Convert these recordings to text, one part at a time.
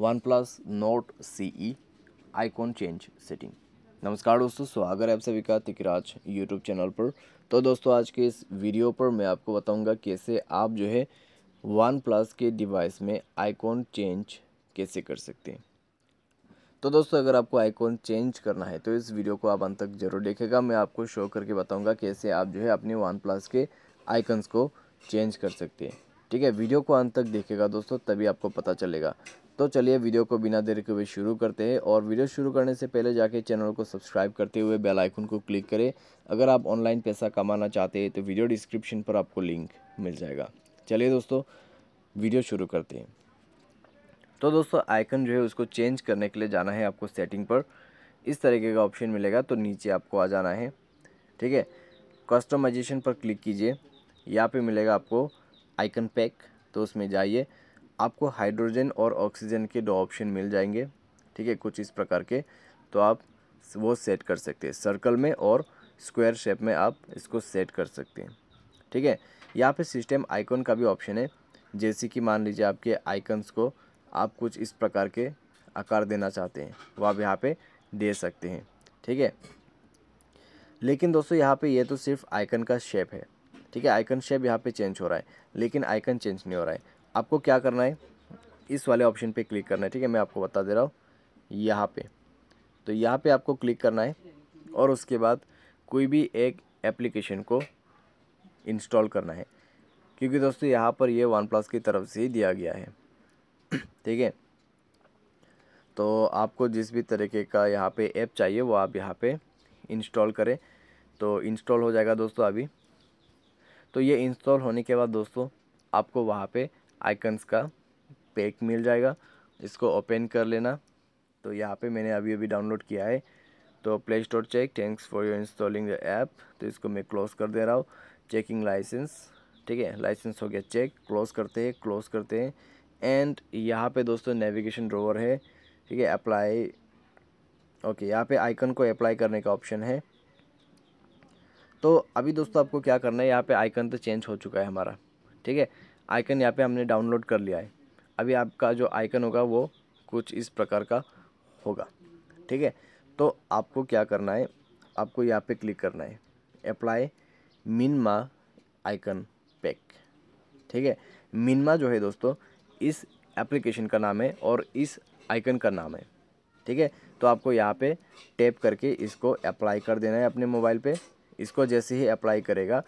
one OnePlus Nord C E icon change setting नमस्कार दोस्तों स्वागत है आप सभी का तिकराज यूट्यूब चैनल पर तो दोस्तों आज के इस वीडियो पर मैं आपको बताऊंगा कैसे आप जो है वन प्लस के डिवाइस में आईकॉन चेंज कैसे कर सकते हैं तो दोस्तों अगर आपको आइकॉन चेंज करना है तो इस वीडियो को आप अंत तक जरूर देखेगा मैं आपको शो करके बताऊंगा कैसे आप जो है अपने वन प्लस के आइकन्स को चेंज कर सकते हैं ठीक है वीडियो को अंत तक देखेगा दोस्तों तभी आपको पता चलेगा तो चलिए वीडियो को बिना देर के हुए शुरू करते हैं और वीडियो शुरू करने से पहले जाके चैनल को सब्सक्राइब करते हुए बेल आइकन को क्लिक करें अगर आप ऑनलाइन पैसा कमाना चाहते हैं तो वीडियो डिस्क्रिप्शन पर आपको लिंक मिल जाएगा चलिए दोस्तों वीडियो शुरू करते हैं तो दोस्तों आइकन जो है उसको चेंज करने के लिए जाना है आपको सेटिंग पर इस तरीके का ऑप्शन मिलेगा तो नीचे आपको आ जाना है ठीक है कस्टमाइजेशन पर क्लिक कीजिए यहाँ पे मिलेगा आपको आइकन पैक तो उसमें जाइए आपको हाइड्रोजन और ऑक्सीजन के दो ऑप्शन मिल जाएंगे ठीक है कुछ इस प्रकार के तो आप वो सेट कर सकते हैं सर्कल में और स्क्वायर शेप में आप इसको सेट कर सकते हैं ठीक है यहाँ पे सिस्टम आइकन का भी ऑप्शन है जैसे कि मान लीजिए आपके आइकन्स को आप कुछ इस प्रकार के आकार देना चाहते हैं वो आप यहाँ पर दे सकते हैं ठीक है लेकिन दोस्तों यहाँ पे ये तो सिर्फ आइकन का शेप है ठीक है आइकन शेप यहाँ पे चेंज हो रहा है लेकिन आइकन चेंज नहीं हो रहा है आपको क्या करना है इस वाले ऑप्शन पे क्लिक करना है ठीक है मैं आपको बता दे रहा हूँ यहाँ पे तो यहाँ पे आपको क्लिक करना है और उसके बाद कोई भी एक एप्लीकेशन को इंस्टॉल करना है क्योंकि दोस्तों यहाँ पर यह वन प्लस की तरफ से दिया गया है ठीक है तो आपको जिस भी तरीके का यहाँ पे ऐप चाहिए वो आप यहाँ पे इंस्टॉल करें तो इंस्टॉल हो जाएगा दोस्तों अभी तो ये इंस्टॉल होने के बाद दोस्तों आपको वहाँ पे आइकन्स का पैक मिल जाएगा इसको ओपन कर लेना तो यहाँ पे मैंने अभी अभी डाउनलोड किया है तो play store check thanks for your installing the app तो इसको मैं क्लोज़ कर दे रहा हूँ चेकिंग लाइसेंस ठीक है लाइसेंस हो गया चेक क्लोज़ करते हैं क्लोज़ करते हैं एंड यहाँ पे दोस्तों नेविगेशन ड्रोवर है ठीक है अप्लाई ओके यहाँ पे आइकन को अप्लाई करने का ऑप्शन है तो अभी दोस्तों आपको क्या करना है यहाँ पे आइकन तो चेंज हो चुका है हमारा ठीक है आइकन यहाँ पे हमने डाउनलोड कर लिया है अभी आपका जो आइकन होगा वो कुछ इस प्रकार का होगा ठीक है तो आपको क्या करना है आपको यहाँ पे क्लिक करना है अप्लाई मिनमा आइकन पैक ठीक है मिनमा जो है दोस्तों इस एप्लीकेशन का नाम है और इस आइकन का नाम है ठीक है तो आपको यहाँ पे टैप करके इसको अप्लाई कर देना है अपने मोबाइल पे इसको जैसे ही अप्लाई करेगा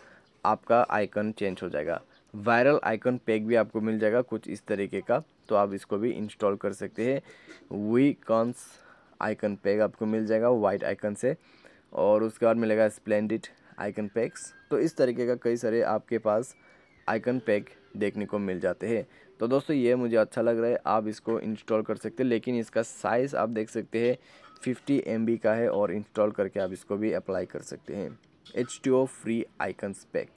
आपका आइकन चेंज हो जाएगा वायरल आइकन पैक भी आपको मिल जाएगा कुछ इस तरीके का तो आप इसको भी इंस्टॉल कर सकते हैं वी कॉन्स आइकन पैक आपको मिल जाएगा वाइट आइकन से और उसके बाद मिलेगा स्प्लेंडिड आइकन पैक्स तो इस तरीके का कई सारे आपके पास आइकन पैक देखने को मिल जाते हैं तो दोस्तों ये मुझे अच्छा लग रहा है आप इसको इंस्टॉल कर सकते हैं लेकिन इसका साइज़ आप देख सकते हैं 50 एम का है और इंस्टॉल करके आप इसको भी अप्लाई कर सकते हैं एच फ्री आइकन पैक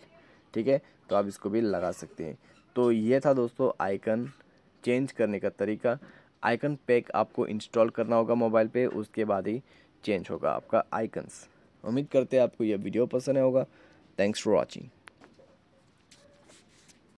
ठीक है तो आप इसको भी लगा सकते हैं तो ये था दोस्तों आइकन चेंज करने का तरीका आइकन पैक आपको इंस्टॉल करना होगा मोबाइल पे उसके बाद ही चेंज होगा आपका आइकन्स उम्मीद करते हैं आपको यह वीडियो पसंद होगा थैंक्स फॉर वॉचिंग